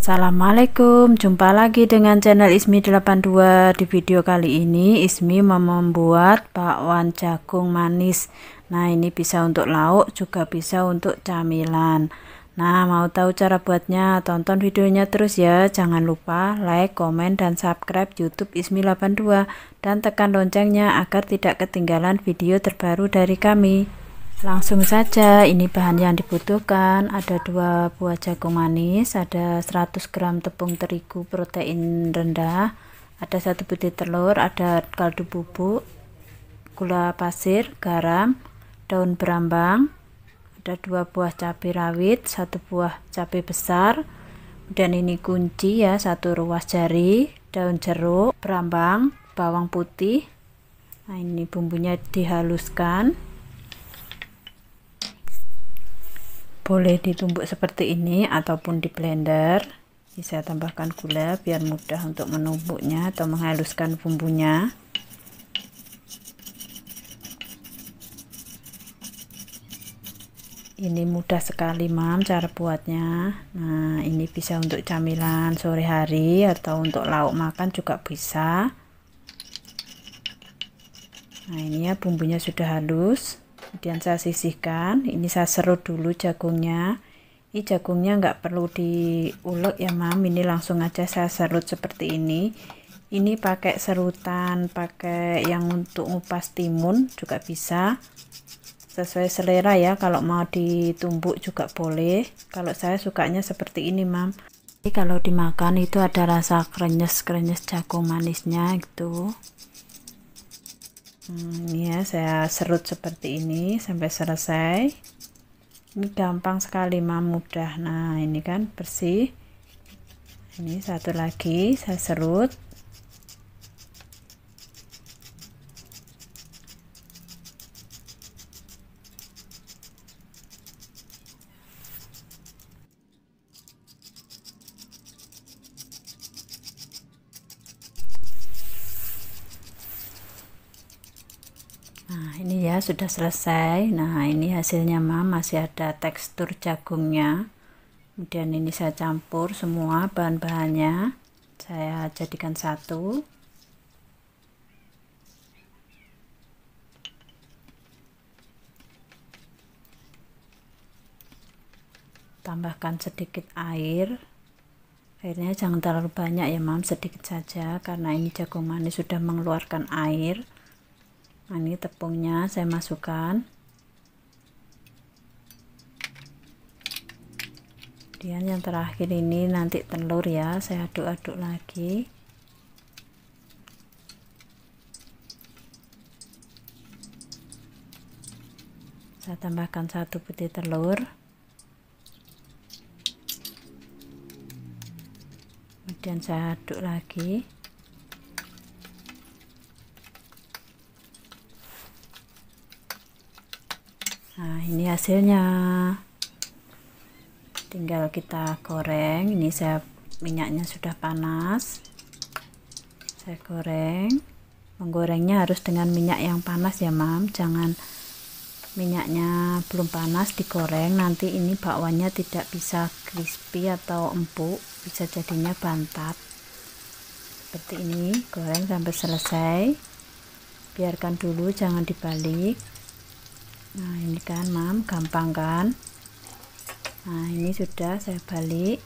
Assalamualaikum jumpa lagi dengan channel Ismi 82 di video kali ini Ismi mau membuat bakwan jagung manis nah ini bisa untuk lauk juga bisa untuk camilan nah mau tahu cara buatnya tonton videonya terus ya jangan lupa like komen dan subscribe youtube Ismi 82 dan tekan loncengnya agar tidak ketinggalan video terbaru dari kami langsung saja ini bahan yang dibutuhkan ada dua buah jagung manis ada 100 gram tepung terigu protein rendah ada satu butir telur ada kaldu bubuk gula pasir garam daun berambang ada dua buah cabai rawit satu buah cabai besar dan ini kunci ya satu ruas jari daun jeruk berambang bawang putih nah ini bumbunya dihaluskan boleh ditumbuk seperti ini ataupun di blender bisa tambahkan gula biar mudah untuk menumbuknya atau menghaluskan bumbunya ini mudah sekali mam cara buatnya nah ini bisa untuk camilan sore hari atau untuk lauk makan juga bisa nah ini ya bumbunya sudah halus kemudian saya sisihkan ini saya serut dulu jagungnya ini jagungnya nggak perlu diulek ya mam ini langsung aja saya serut seperti ini ini pakai serutan pakai yang untuk ngupas timun juga bisa sesuai selera ya kalau mau ditumbuk juga boleh kalau saya sukanya seperti ini mam ini kalau dimakan itu ada rasa krenyes-krenyes jagung manisnya gitu hmm, ya saya serut seperti ini sampai selesai ini gampang sekali mah mudah nah ini kan bersih ini satu lagi saya serut Nah, ini ya sudah selesai. Nah, ini hasilnya Ma. masih ada tekstur jagungnya. Kemudian ini saya campur semua bahan-bahannya. Saya jadikan satu. Tambahkan sedikit air. Airnya jangan terlalu banyak ya, Mam, sedikit saja karena ini jagung manis sudah mengeluarkan air nah ini tepungnya saya masukkan kemudian yang terakhir ini nanti telur ya saya aduk-aduk lagi saya tambahkan satu butir telur kemudian saya aduk lagi Nah, ini hasilnya. Tinggal kita goreng. Ini saya minyaknya sudah panas. Saya goreng. Menggorengnya harus dengan minyak yang panas ya, Mam. Jangan minyaknya belum panas digoreng, nanti ini bakwannya tidak bisa crispy atau empuk, bisa jadinya bantat. Seperti ini, goreng sampai selesai. Biarkan dulu, jangan dibalik nah ini kan mam gampang kan nah ini sudah saya balik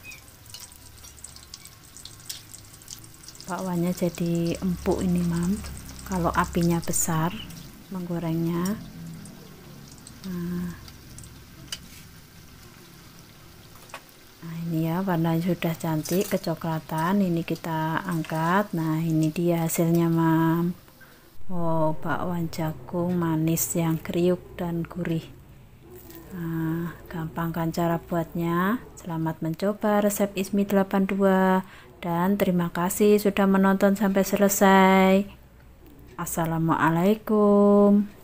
bakwannya jadi empuk ini mam kalau apinya besar menggorengnya nah, nah ini ya warnanya sudah cantik kecoklatan ini kita angkat nah ini dia hasilnya mam Wow, oh, bakwan jagung manis yang kriuk dan gurih. Nah, gampang kan cara buatnya? Selamat mencoba resep Ismi 82 dan terima kasih sudah menonton sampai selesai. Assalamualaikum.